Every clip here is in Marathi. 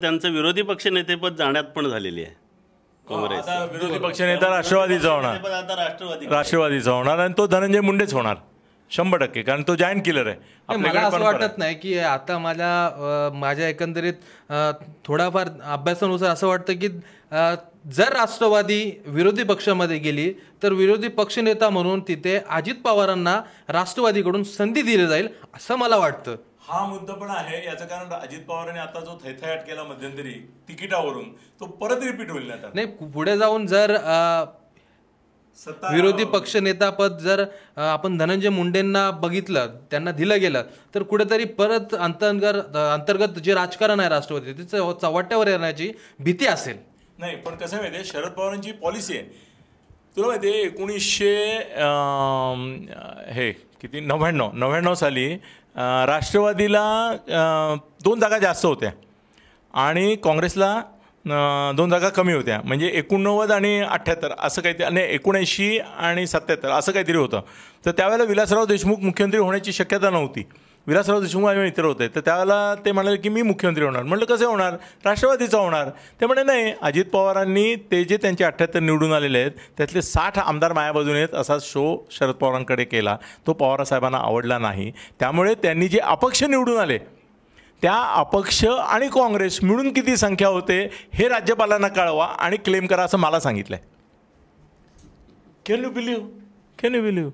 त्यांचं विरोधी पक्षनेतेपद जाण्यात पण झालेली आहे काँग्रेस विरोधी पक्षनेता राष्ट्रवादीचा होणार राष्ट्रवादी राष्ट्रवादीचा होणार आणि तो धनंजय मुंडेच होणार शंभर टक्के कारण तो जॉईन किलर आहे मला असं वाटत नाही की आता मला माझ्या एकंदरीत थोडाफार अभ्यासानुसार असं वाटतं की जर राष्ट्रवादी विरोधी पक्षामध्ये गेली तर विरोधी पक्षनेता म्हणून तिथे अजित पवारांना राष्ट्रवादीकडून संधी दिली जाईल असं मला वाटतं हा मुद्दा पण आहे याचं कारण अजित पवारांनी आता जो थैथायाट केला मध्यंतरी तिकिटावरून तो परत रिपीट होईल आता नाही पुढे जाऊन जर विरोधी पक्ष नेतापद जर आपण धनंजय मुंडेंना बघितलं त्यांना दिलं गेलं तर कुठेतरी परत अंतर्गत अंतर्गत जे राजकारण आहे राष्ट्रवादी तिचं हो, चव्हाट्यावर येण्याची भीती असेल नाही पण कसं माहिती आहे शरद पवारांची पॉलिसी आहे तुला माहिती आहे एकोणीसशे हे किती नव्याण्णव नव्याण्णव साली राष्ट्रवादीला दोन जागा जास्त होत्या आणि काँग्रेसला दोन जागा कमी होत्या म्हणजे एकोणनव्वद आणि अठ्ठ्याहत्तर असं काहीतरी आणि एकोणऐंशी आणि सत्याहत्तर असं काहीतरी होतं तर त्यावेळेला विलासराव देशमुख मुख्यमंत्री होण्याची शक्यता नव्हती विलासराव देशमुख आणि इतर होते तर त्याला ते म्हणाले की मी मुख्यमंत्री होणार म्हटलं कसे होणार राष्ट्रवादीचं होणार ते म्हणे नाही अजित पवारांनी ते जे त्यांचे अठ्ठ्याहत्तर निवडून आलेले आहेत त्यातले साठ आमदार माया बाजूने आहेत असा शो शरद पवारांकडे केला तो पवारसाहेबांना आवडला नाही त्यामुळे त्यांनी जे अपक्ष निवडून आले त्या अपक्ष आणि काँग्रेस मिळून किती संख्या होते हे राज्यपालांना कळवा आणि क्लेम करा असं मला सांगितलं आहे can you believe can you believe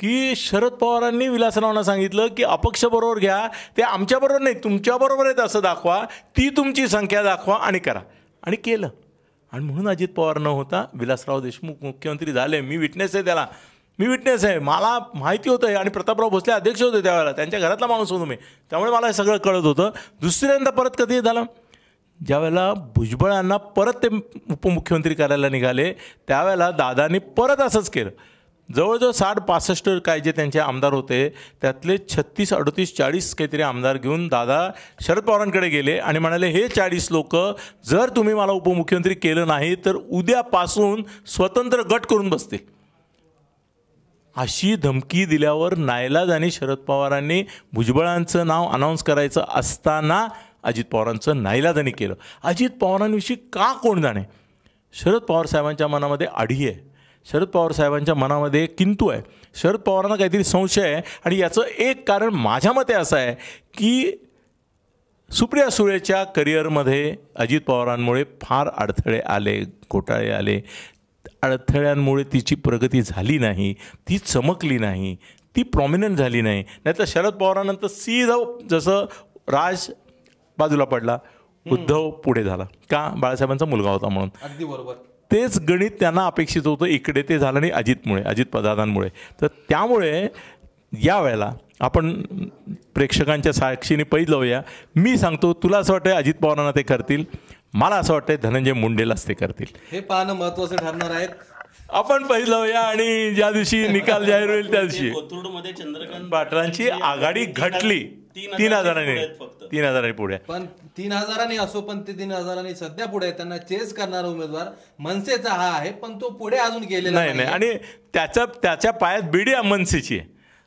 की शरद पवारांनी विलासरावांना सांगितलं की अपक्ष बरोबर घ्या ते आमच्याबरोबर नाही तुमच्याबरोबर आहेत असं दाखवा ती तुमची संख्या दाखवा आणि करा आणि केलं आणि म्हणून अजित पवार न होता विलासराव देशमुख मुख्यमंत्री झाले मी विटनेस आहे त्याला मी विटनेस आहे मला माहिती होतं आहे आणि प्रतापराव भोसले अध्यक्ष होते त्यावेळेला त्यांच्या घरातला माणूस होतो मी त्यामुळे मला हे सगळं कळत होतं दुसऱ्यांदा परत कधी झालं ज्यावेळेला भुजबळांना परत ते उपमुख्यमंत्री करायला निघाले त्यावेळेला दादांनी परत असंच केलं जवळजवळ साठ पासष्ट काय जे त्यांचे आमदार होते त्यातले छत्तीस अडतीस चाळीस काहीतरी आमदार घेऊन दादा शरद पवारांकडे गेले आणि म्हणाले हे चाळीस लोक जर तुम्ही मला उपमुख्यमंत्री केलं नाही तर उद्यापासून स्वतंत्र गट करून बसते अशी धमकी दिल्यावर नायलाज आणि शरद पवारांनी भुजबळांचं नाव अनाऊन्स करायचं असताना अजित पवारांचं नायलाजांनी केलं अजित पवारांविषयी का कोण जाणे शरद पवार साहेबांच्या मनामध्ये आढी आहे शरद पवार साहेबांच्या मनामध्ये किंतू आहे शरद पवारांना काहीतरी संशय आहे आणि याचं एक कारण माझ्या मते असं आहे की सुप्रिया सुळेच्या करिअरमध्ये अजित पवारांमुळे फार अडथळे आले घोटाळे आले अडथळ्यांमुळे तिची प्रगती झाली नाही ती चमकली नाही ती प्रॉमिनंट झाली नाही नाहीतर शरद पवारानंतर सीधा जसं राज बाजूला पडला उद्धव पुढे झाला का बाळासाहेबांचा मुलगा होता म्हणून अगदी बरोबर तेच गणित त्यांना अपेक्षित होतं इकडे ते झालं नाही अजितमुळे अजित पदार्थांमुळे तर त्यामुळे यावेळेला आपण प्रेक्षकांच्या साक्षीने पैज लावूया मी सांगतो तुला असं वाटतं अजित पवारांना ते करतील मला असं वाटतं धनंजय मुंडेलाच ते करतील हे पाहणं महत्त्वाचं ठरणार आहे आपण पाहिजे आणि ज्या दिवशी निकाल जाहीर होईल त्या दिवशी कोथरूडमध्ये चंद्रकांत पाटलांची आघाडी घटली तीन हजारांनी तीन हजारांनी पुढे पण तीन हजारांनी असो पण ते तीन हजारांनी सध्या पुढे त्यांना चेस करणारा उमेदवार मनसेचा हा आहे पण तो पुढे अजून गेलेला नाही नाही आणि त्याचा त्याच्या पायात बिडी मनसेची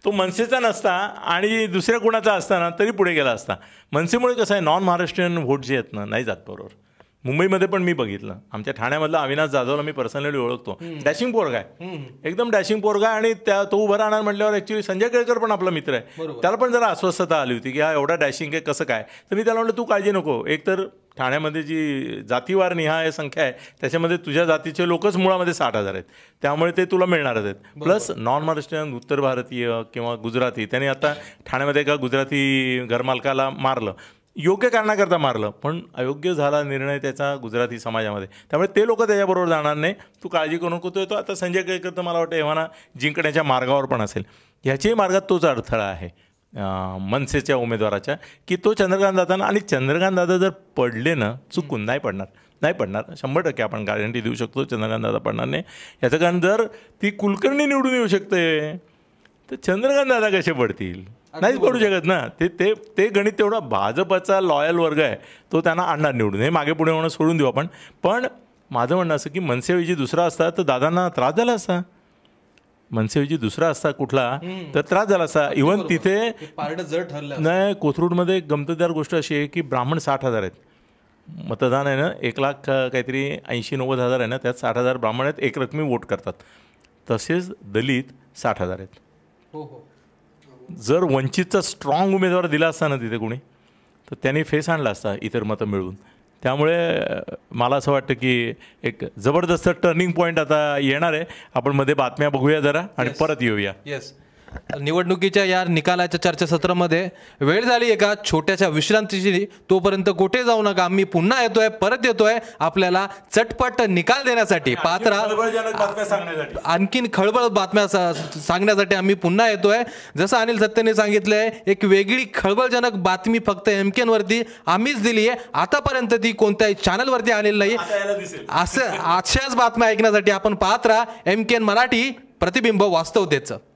तो मनसेचा नसता आणि दुसऱ्या कुणाचा असताना तरी पुढे गेला असता मनसेमुळे कसं आहे नॉन महाराष्ट्रीयन व्होट जे आहेत ना नाही जात बरोबर मुंबईमध्ये पण मी बघितलं आमच्या ठाण्यामधला अविनाश जाधवला मी पर्सनली ओळखतो डॅशिंग पोरगा आहे एकदम डॅशिंग पोरगा आणि त्या तो उभं राहणार म्हटल्यावर ॲक्च्युली संजय केळकर पण आपला मित्र आहे त्याला पण जरा अस्वस्थता आली होती की हा एवढा डॅशिंग आहे कसं काय तर मी त्याला म्हटलं तू काळजी नको एकतर ठाण्यामध्ये जी जातीवार निहाय संख्या आहे त्याच्यामध्ये तुझ्या जातीचे लोकच मुळामध्ये साठ हजार आहेत त्यामुळे ते तुला मिळणारच आहेत प्लस नॉन महाराष्ट्रीयन उत्तर भारतीय किंवा गुजराती त्यांनी आता ठाण्यामध्ये एका गुजराती घरमालकाला मारलं योग्य कारणाकरता मारलं पण अयोग्य झाला निर्णय त्याचा गुजराती समाजामध्ये त्यामुळे ते लोक त्याच्याबरोबर जाणार नाही तू काळजी करून नको तो येतो आता संजय केळकर तर मला वाटतं एव्हाना जिंकण्याच्या मार्गावर पण असेल ह्याच्याही मार्गात तोच अडथळा आहे मनसेच्या उमेदवाराच्या की तो चंद्रकांत दादाने आणि चंद्रकांत दादा जर पडले ना चुकून नाही पडणार नाही पडणार शंभर टक्के आपण गॅरंटी देऊ शकतो चंद्रकांत दादा पडणार नाही याचं कारण जर ती कुलकर्णी निवडून येऊ शकते तर चंद्रकांत दादा कसे पडतील नाहीच करू शकत ना ते ते ते गणित तेवढा भाजपचा लॉयल वर्ग आहे तो त्यांना आणणार निवडून हे मागे पुढे म्हणून सोडून देऊ आपण पण माझं म्हणणं असं की मनसेवीजी दुसरा असता तर दादांना त्रास झाला असता मनसेवीजी दुसरा असता कुठला तर त्रास झाला असता इव्हन तिथे नाही कोथरूडमध्ये गमतदार गोष्ट अशी आहे की ब्राह्मण साठ हजार आहेत मतदान आहे ना एक लाख काहीतरी ऐंशी नव्वद हजार आहे ना त्यात साठ हजार ब्राह्मण आहेत एक रकमी वोट करतात तसेच दलित साठ हजार आहेत हो हो जर वंचितचा स्ट्रॉंग उमेदवार दिला असता ना तिथे कोणी तर त्यांनी फेस आणला असता इतर मतं मिळून त्यामुळे मला असं वाटतं की एक जबरदस्त टर्निंग पॉईंट आता येणार आहे आपण मध्ये बातम्या बघूया जरा आणि परत येऊया येस निवडणुकीच्या या निकालाच्या चर्चासत्रामध्ये वेळ झाली एका छोट्याशा विश्रांतीची तोपर्यंत कुठे जाऊ नका आम्ही पुन्हा येतोय परत येतोय आपल्याला चटपट निकाल देण्यासाठी पात्र आणखीन खळबळ बातम्या सांगण्यासाठी आम्ही पुन्हा येतोय जसं अनिल सत्तेने सांगितलंय एक वेगळी खळबळजनक बातमी फक्त एमकेन वरती आम्हीच दिली आहे आतापर्यंत ती कोणत्याही चॅनल वरती आलेली नाही असं अशाच बातम्या ऐकण्यासाठी आपण पात्रा एमकेन मराठी प्रतिबिंब वास्तवतेचं